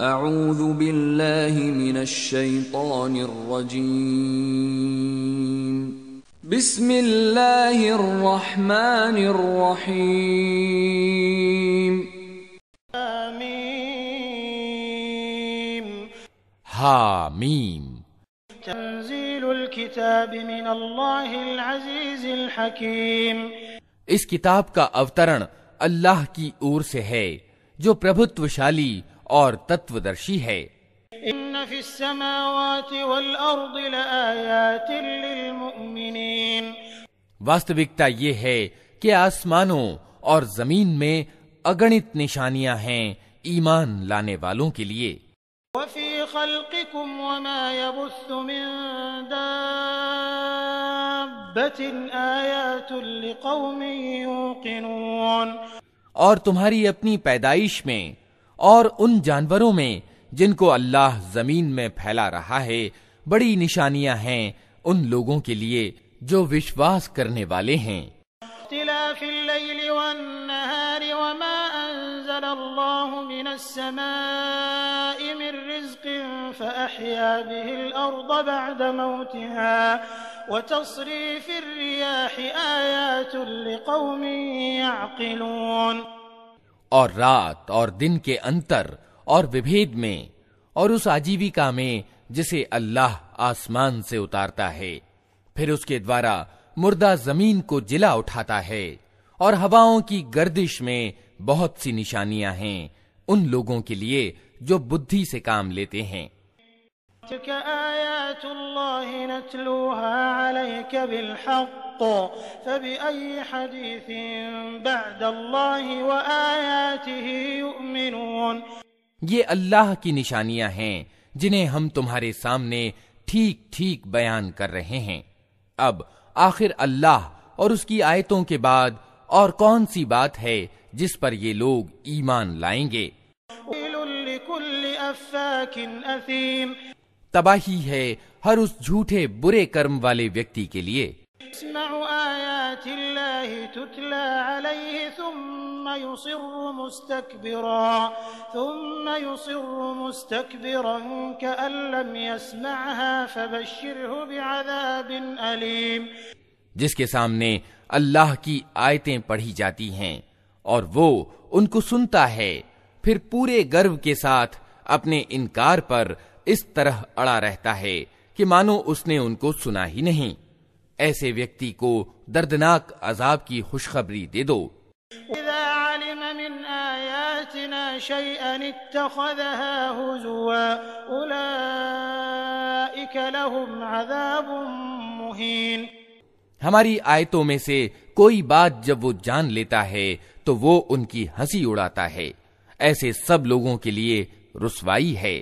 أعوذ بالله من الشيطان الرجيم بسم الله الرحمن الرحيم آمين حاميم تنزيل الكتاب من الله العزيز الحكيم اس کتاب کا اوترن اللہ کی اور سے ہے جو प्रभुत्वशाली और तत्वदर्शी है वास्तविकता ये है कि आसमानों और जमीन में अगणित निशानियां हैं ईमान लाने वालों के लिए और तुम्हारी अपनी पैदाइश में और उन जानवरों में जिनको अल्लाह जमीन में फैला रहा है बड़ी निशानियां हैं उन लोगों के लिए जो विश्वास करने वाले हैं وتصريف الرياح آيات لقوم يعقلون और रात और दिन के अंतर और विभेद में और उस आजीविका में जिसे अल्लाह आसमान से उतारता है फिर उसके द्वारा मुर्दा जमीन को जिला उठाता है और हवाओं की गर्दिश में बहुत सी निशानियां हैं उन लोगों के लिए जो बुद्धि से काम लेते हैं تلك آيات الله نتلوها عليك بالحق فبأي حديث بعد الله وآياته يؤمنون ये अल्लाह की निशानियां हैं जिन्हें हम तुम्हारे सामने ठीक ठीक बयान कर रहे हैं अब आखिर अल्लाह और उसकी आयतों के बाद और कौन सी बात है जिस पर ये लोग ईमान लाएंगे तबाही है हर उस झूठे बुरे कर्म वाले व्यक्ति के लिए जिसके सामने अल्लाह की आयतें पढ़ी जाती हैं और वो उनको सुनता है फिर पूरे गर्व के साथ अपने इनकार पर इस तरह अड़ा रहता है कि मानो उसने उनको सुना ही नहीं ऐसे व्यक्ति को दर्दनाक अजाब की खुशखबरी दे दो हमारी आयतों में से कोई बात जब वो जान लेता है तो वो उनकी हंसी उड़ाता है ऐसे सब लोगों के लिए रुसवाई है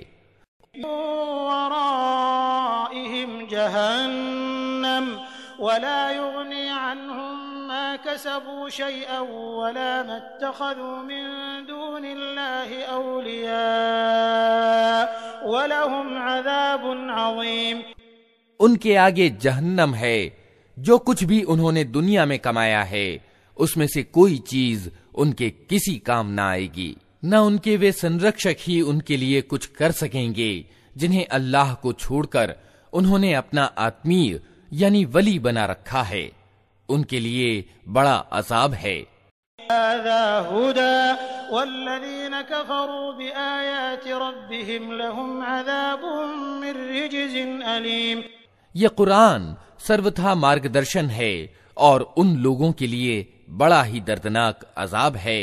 उनके आगे जहन्नम है जो कुछ भी उन्होंने दुनिया में कमाया है उसमें से कोई चीज उनके किसी काम ना आएगी न उनके वे संरक्षक ही उनके लिए कुछ कर सकेंगे जिन्हें अल्लाह को छोड़कर उन्होंने अपना आत्मीय यानी वली बना रखा है उनके लिए बड़ा अजाब है यह कुरान सर्वथा मार्गदर्शन है और उन लोगों के लिए बड़ा ही दर्दनाक अजाब है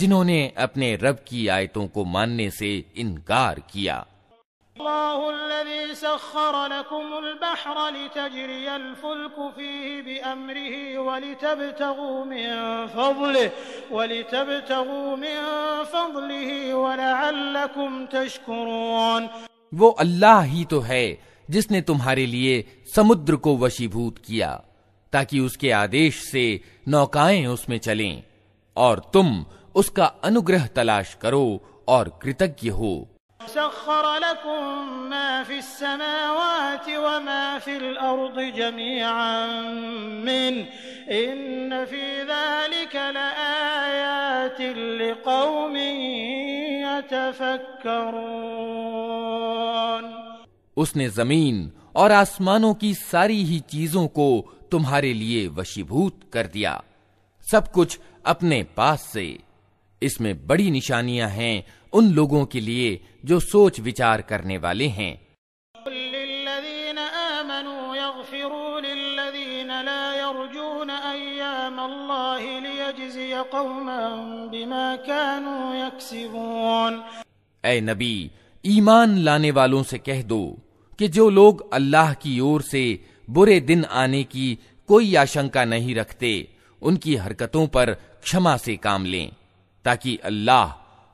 जिन्होंने अपने रब की आयतों को मानने से इनकार किया वो अल्लाह ही तो है जिसने तुम्हारे लिए समुद्र को वशीभूत किया ताकि उसके आदेश से नौकाएं उसमें चलें और तुम उसका अनुग्रह तलाश करो और कृतज्ञ हो سخر لكم ما في السماوات وما في الأرض جميعا إن في ذلك لآيات لقوم يتفكرون उसने जमीन और आसमानों की सारी ही चीजों को तुम्हारे लिए वशीभूत कर दिया सब कुछ अपने पास से इसमें बड़ी निशानियां हैं उन लोगों के लिए जो सोच विचार करने वाले हैं ए नबी ईमान लाने वालों से कह दो कि जो लोग अल्लाह की ओर से बुरे दिन आने की कोई आशंका नहीं रखते उनकी हरकतों पर क्षमा से काम लें ताकि अल्लाह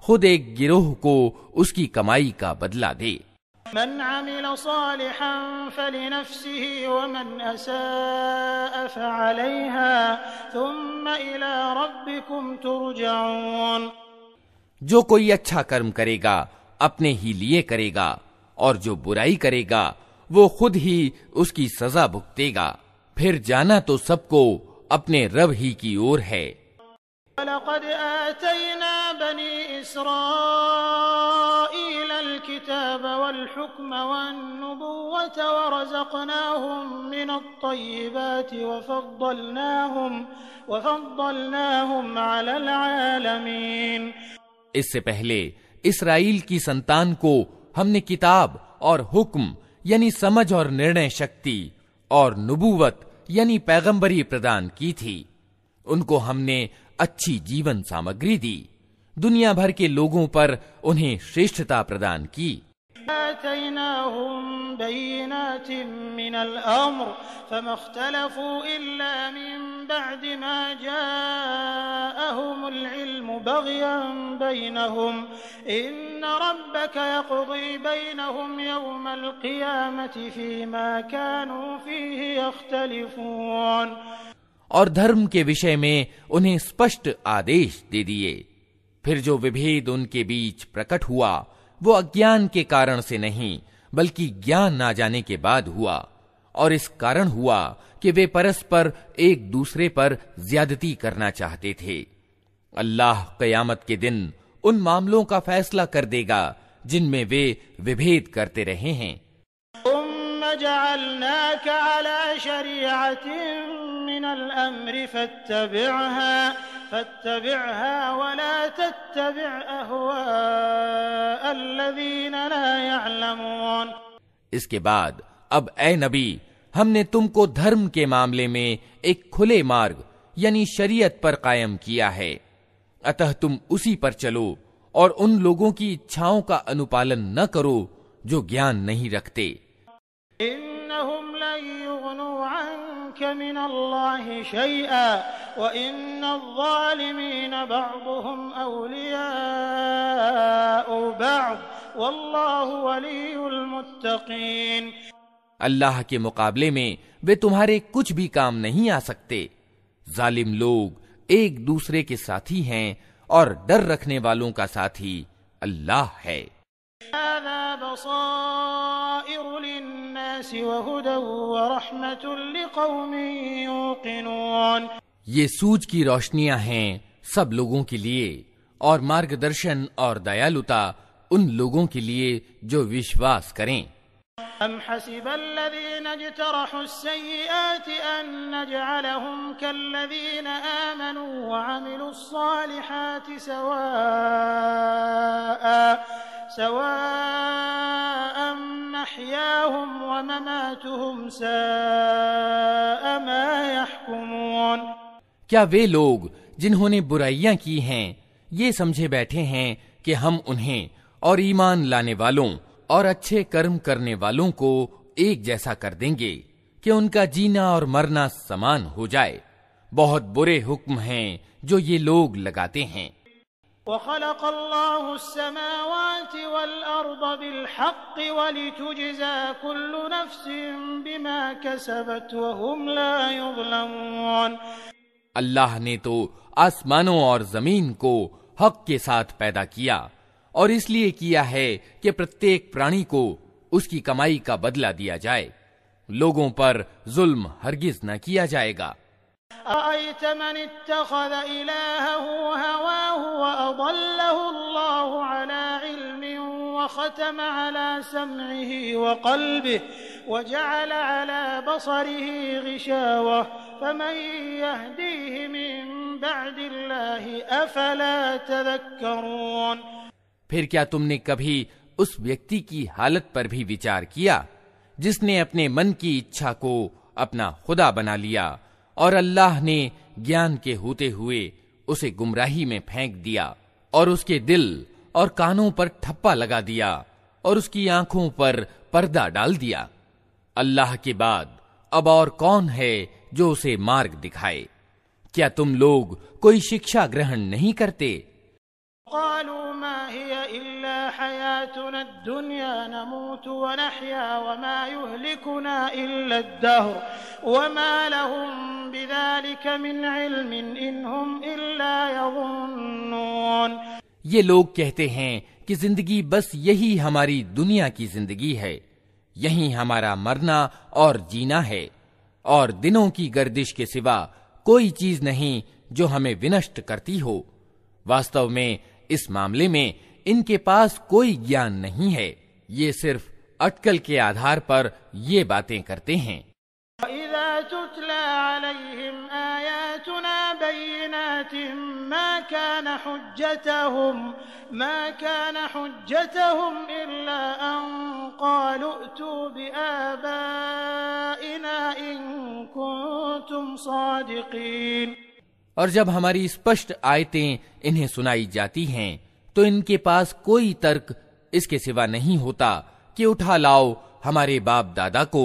खुद एक गिरोह को उसकी कमाई का बदला दे من عمل صالحا فلنفسه ومن أساء فعليها ثم إلى ربكم ترجعون जो कोई अच्छा कर्म करेगा अपने ही लिए करेगा और जो बुराई करेगा वो खुद ही उसकी सजा भुगतेगा फिर जाना तो सबको अपने रब ही की ओर है وَلَقَدْ آتَيْنَا بَنِي إِسْرَائِيلَ الْكِتَابَ وَالْحُكْمَ وَالنُّبُوَّةَ وَرَزَقْنَاهُم مِّنَ الطَّيِّبَاتِ وَفَضَّلْنَاهُمْ وَفَضَّلْنَاهُمْ عَلَى الْعَالَمِينَ इससे पहले इसराइल की संतान को हमने किताब और हुक्म यानी समझ और निर्णय शक्ति और नुबूवत यानी पैगंबरी प्रदान की थी उनको हमने अच्छी जीवन सामग्री दी दुनिया भर के लोगों पर उन्हें श्रेष्ठता प्रदान की آتيناهم بينات من الأمر فما اختلفوا إلا من بعد ما جاءهم العلم بغيا بينهم إن ربك يقضي بينهم يوم القيامة فيما كانوا فيه يختلفون और धर्म के विषय में उन्हें स्पष्ट आदेश दे दिए फिर जो विभेद उनके बीच प्रकट हुआ वो अज्ञान के कारण से नहीं बल्कि ज्ञान ना जाने के बाद हुआ और इस कारण हुआ कि वे परस्पर एक दूसरे पर ज्यादती करना चाहते थे अल्लाह कयामत के दिन उन मामलों का फैसला कर देगा जिनमें वे विभेद करते रहे हैं وجعلناك على شريعة من الأمر فاتبعها فاتبعها ولا تتبع أهواء الذين لا يعلمون इसके बाद अब ए नबी हमने तुमको धर्म के मामले में एक खुले मार्ग यानी शरीयत पर कायम किया है अतः तुम उसी पर चलो और उन लोगों की इच्छाओं का अनुपालन न करो जो ज्ञान नहीं रखते إنهم لن يغنوا عنك من الله شيئا وإن الظالمين بعضهم أولياء بعض والله ولي المتقين अल्लाह के मुकाबले में वे तुम्हारे कुछ भी काम नहीं आ सकते जालिम लोग एक दूसरे के साथी हैं और डर रखने वालों का साथी अल्लाह है هذا بصائر للناس وهدى ورحمة لقوم يوقنون ये सूज की रोशनियां हैं सब लोगों के लिए और मार्गदर्शन और दयालुता उन लोगों के लिए जो विश्वास करें أم حسب الذين اجترحوا السيئات أن نجعلهم كالذين آمنوا وعملوا الصالحات سواء क्या वे लोग जिन्होंने बुराइयां की हैं ये समझे बैठे हैं कि हम उन्हें और ईमान लाने वालों और अच्छे कर्म करने वालों को एक जैसा कर देंगे कि उनका जीना और मरना समान हो जाए बहुत बुरे हुक्म हैं जो ये लोग लगाते हैं وخلق الله السماوات والأرض بالحق ولتجزى كل نفس بما كسبت وهم لا يظلمون آسمانوں اور زمین کو حق کے ساتھ پیدا کیا اور اس لیے کیا ہے کہ پرتیک پرانی کو اس کی کمائی کا بدلہ دیا جائے لوگوں پر ظلم ہرگز نہ کیا جائے گا أرأيت من اتخذ إلهه هواه وأضله الله على علم وختم على سمعه وقلبه وجعل على بصره غشاوة فمن يهديه من بعد الله أفلا تذكرون फिर क्या तुमने कभी उस व्यक्ति की हालत पर भी विचार किया जिसने अपने मन की इच्छा को अपना खुदा बना लिया और अल्लाह ने ज्ञान के होते हुए उसे गुमराही में फेंक दिया और उसके दिल और कानों पर ठप्पा लगा दिया और उसकी आंखों पर पर्दा डाल दिया अल्लाह के बाद अब और कौन है जो उसे मार्ग दिखाए क्या तुम लोग कोई शिक्षा ग्रहण नहीं करते قالوا ما هي حياتنا الدنيا نموت ونحيا وما يهلكنا الدهر وما لهم ये लोग कहते हैं कि जिंदगी बस यही हमारी दुनिया की जिंदगी है यही हमारा मरना और जीना है और दिनों की गर्दिश के सिवा कोई चीज नहीं जो हमें विनष्ट करती हो वास्तव में इस मामले में इनके पास कोई ज्ञान नहीं है ये सिर्फ अटकल के आधार पर ये बातें करते हैं وَإِذَا تُتْلَىٰ عَلَيْهِمْ آيَاتُنَا بَيِّنَاتٍ مَا كَانَ حُجَّتَهُمْ مَا كَانَ حُجَّتَهُمْ إِلَّا أَن قَالُوا ائْتُوا بِآبَائِنَا إِن كُنتُمْ صَادِقِينَ और जब हमारी स्पष्ट आयतें इन्हें सुनाई जाती हैं तो इनके पास कोई तर्क इसके सिवा नहीं होता कि उठा लाओ हमारे बाप दादा को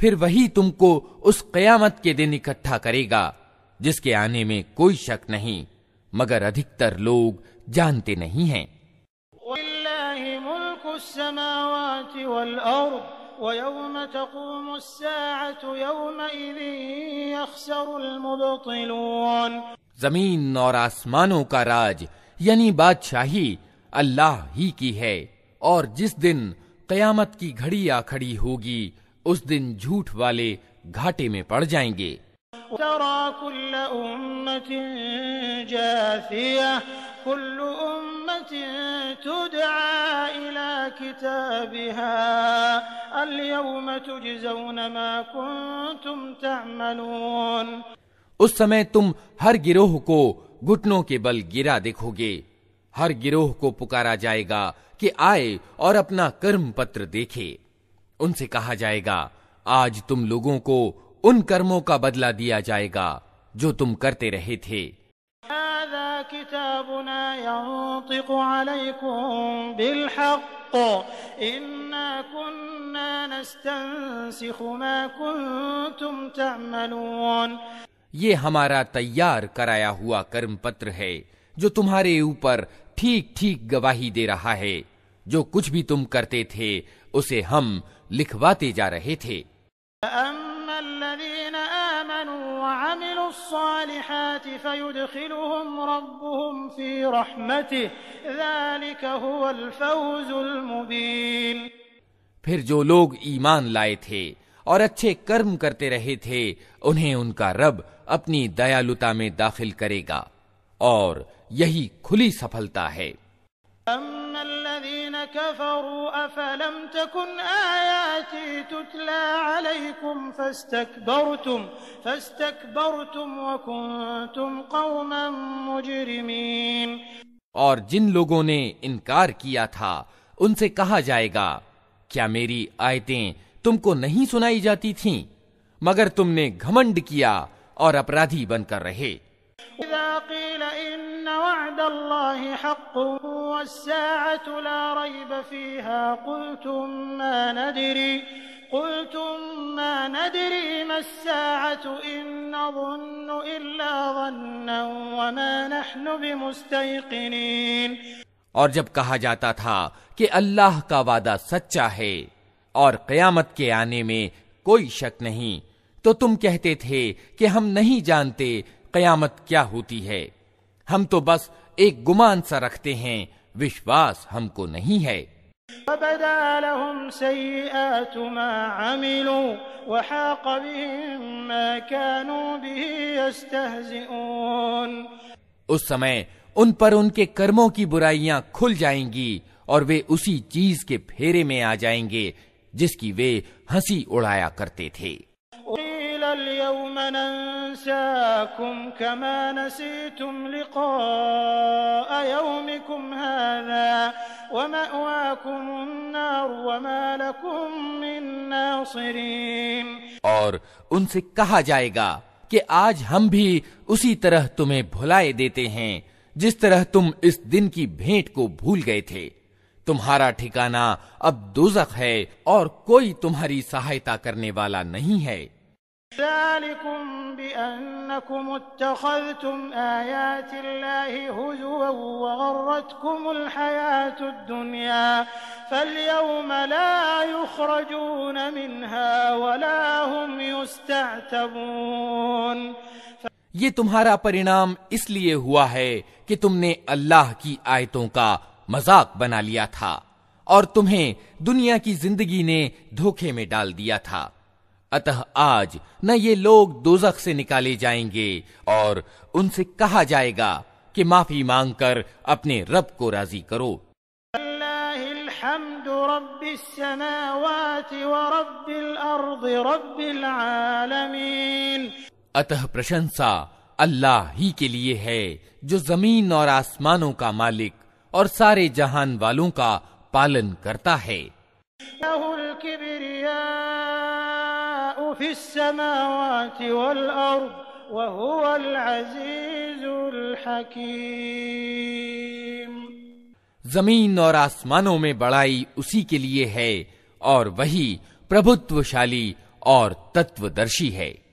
फिर वही तुमको उस कयामत के दिन इकट्ठा करेगा जिसके आने में कोई शक नहीं मगर अधिकतर लोग जानते नहीं हैं जमीन और आसमानों का राज यानी बादशाही अल्लाह ही की है और जिस दिन कयामत की घड़ी आ खड़ी होगी उस दिन झूठ वाले घाटे में पड़ जाएंगे उस समय तुम हर गिरोह को घुटनों के बल गिरा देखोगे हर गिरोह को पुकारा जाएगा कि आए और अपना कर्म पत्र देखे उनसे कहा जाएगा आज तुम लोगों को उन कर्मों का बदला दिया जाएगा जो तुम करते रहे थे ये हमारा तैयार कराया हुआ कर्म पत्र है जो तुम्हारे ऊपर ठीक ठीक गवाही दे रहा है जो कुछ भी तुम करते थे उसे हम लिखवाते जा रहे थे फिर जो लोग ईमान लाए थे और अच्छे कर्म करते रहे थे उन्हें उनका रब अपनी दयालुता में दाखिल करेगा और यही खुली सफलता है كفروا أفلم تكن آياتي تتلى عليكم فاستكبرتم فاستكبرتم وكنتم قوما مجرمين और जिन लोगों ने इनकार किया था उनसे कहा जाएगा क्या मेरी आयतें तुमको नहीं सुनाई जाती थीं मगर तुमने घमंड किया और अपराधी बनकर रहे إن وعد الله حق والساعة لا ريب فيها قلتم ما ندري قلتم ما ندري ما الساعة إن نظن إلا ظنا وما نحن بمستيقنين और जब कहा जाता था कि अल्लाह का वादा सच्चा है और कयामत के आने में कोई शक नहीं तो तुम कहते थे कि हम नहीं जानते कयामत क्या होती है हम तो बस एक गुमान सा रखते हैं विश्वास हमको नहीं है उस समय उन पर उनके कर्मों की बुराइयां खुल जाएंगी और वे उसी चीज के फेरे में आ जाएंगे जिसकी वे हंसी उड़ाया करते थे قيل اليوم ننساكم كما نسيتم لقاء يومكم هذا ومأواكم النار وما لكم من ناصرين और उनसे कहा जाएगा कि आज हम भी उसी तरह तुम्हें भुलाए देते हैं जिस तरह तुम इस दिन की भेंट को भूल गए थे तुम्हारा ठिकाना अब दोजख है और कोई तुम्हारी सहायता करने वाला नहीं है ذلكم بأنكم اتخذتم آيات الله هزوا وغرتكم الحياة الدنيا فاليوم لا يخرجون منها ولا هم يستعتبون ये तुम्हारा परिणाम इसलिए हुआ है कि तुमने अल्लाह की आयतों का मजाक बना लिया था और तुम्हें दुनिया की जिंदगी ने धोखे में डाल दिया था अतः आज न ये लोग दोजख से निकाले जाएंगे और उनसे कहा जाएगा कि माफी मांगकर अपने रब को राजी करो अतः प्रशंसा अल्लाह ही के लिए है जो जमीन और आसमानों का मालिक और सारे जहान वालों का पालन करता है في السماوات والأرض وهو العزيز الحكيم जमीन और आसमानों में बड़ाई उसी के लिए है और वही प्रभुत्वशाली और तत्वदर्शी है